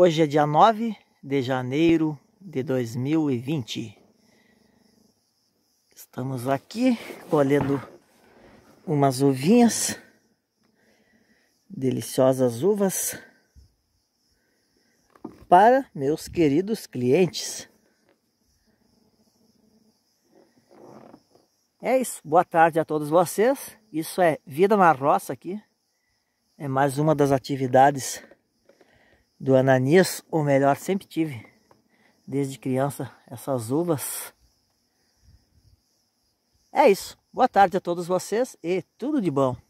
Hoje é dia 9 de janeiro de 2020. Estamos aqui colhendo umas uvinhas, deliciosas uvas, para meus queridos clientes. É isso, boa tarde a todos vocês. Isso é Vida na Roça aqui. É mais uma das atividades do Ananias, ou melhor, sempre tive, desde criança, essas uvas. É isso. Boa tarde a todos vocês e tudo de bom.